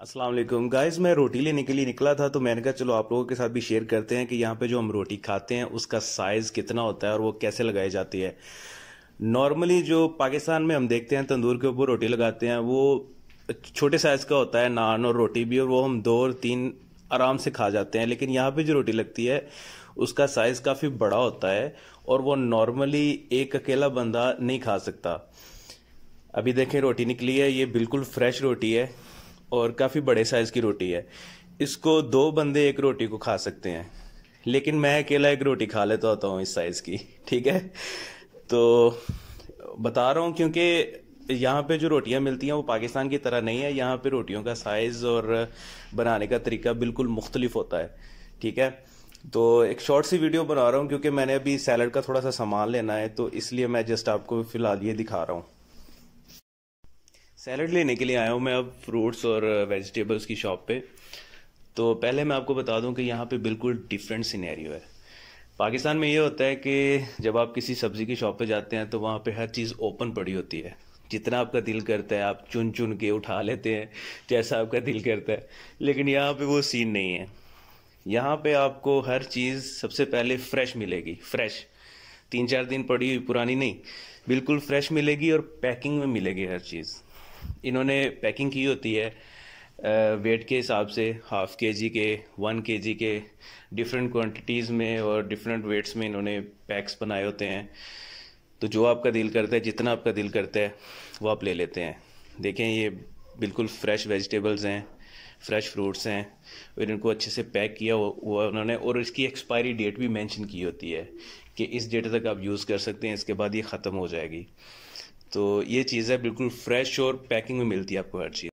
अस्सलाम वालेकुम गाइस मैं रोटी लेने के लिए निकला था तो मैंने कहा चलो आप लोगों के साथ भी शेयर करते हैं कि यहाँ पे जो हम रोटी खाते हैं उसका साइज़ कितना होता है और वो कैसे लगाई जाती है नॉर्मली जो पाकिस्तान में हम देखते हैं तंदूर के ऊपर रोटी लगाते हैं वो छोटे साइज़ का होता है नान और रोटी भी और वो हम दो और तीन आराम से खा जाते हैं लेकिन यहाँ पे जो रोटी लगती है उसका साइज़ काफ़ी बड़ा होता है और वो नॉर्मली एक अकेला बंदा नहीं खा सकता अभी देखें रोटी निकली है ये बिल्कुल फ्रेश रोटी है और काफ़ी बड़े साइज़ की रोटी है इसको दो बंदे एक रोटी को खा सकते हैं लेकिन मैं अकेला एक रोटी खा लेता होता हूँ इस साइज़ की ठीक है तो बता रहा हूँ क्योंकि यहाँ पे जो रोटियाँ मिलती हैं वो पाकिस्तान की तरह नहीं है यहाँ पे रोटियों का साइज़ और बनाने का तरीका बिल्कुल मुख्तलिफ होता है ठीक है तो एक शॉर्ट सी वीडियो बना रहा हूँ क्योंकि मैंने अभी सैलड का थोड़ा सा सामान लेना है तो इसलिए मैं जस्ट आपको फ़िलहाल ये दिखा रहा हूँ सैलड लेने के लिए आया हूँ मैं अब फ्रूट्स और वेजिटेबल्स की शॉप पे तो पहले मैं आपको बता दूं कि यहाँ पे बिल्कुल डिफरेंट सिनेरियो है पाकिस्तान में ये होता है कि जब आप किसी सब्ज़ी की शॉप पे जाते हैं तो वहाँ पे हर चीज़ ओपन पड़ी होती है जितना आपका दिल करता है आप चुन चुन के उठा लेते हैं जैसा आपका दिल करता है लेकिन यहाँ पे वो सीन नहीं है यहाँ पे आपको हर चीज़ सबसे पहले फ्रेश मिलेगी फ्रेश तीन चार दिन पड़ी हुई पुरानी नहीं बिल्कुल फ्रेश मिलेगी और पैकिंग में मिलेगी हर चीज़ इन्होंने पैकिंग की होती है वेट के हिसाब से हाफ के जी के वन के जी के डिफरेंट क्वांटिटीज़ में और डिफरेंट वेट्स में इन्होंने पैक्स बनाए होते हैं तो जो आपका दिल करता है जितना आपका दिल करता है वो आप ले लेते हैं देखें ये बिल्कुल फ्रेश वेजिटेबल्स हैं फ्रेश फ्रूट्स हैं और इनको अच्छे से पैक किया हुआ उन्होंने और इसकी एक्सपायरी डेट भी मेंशन की होती है कि इस डेट तक आप यूज़ कर सकते हैं इसके बाद ये ख़त्म हो जाएगी तो ये चीज़ है बिल्कुल फ्रेश और पैकिंग में मिलती है आपको हर चीज़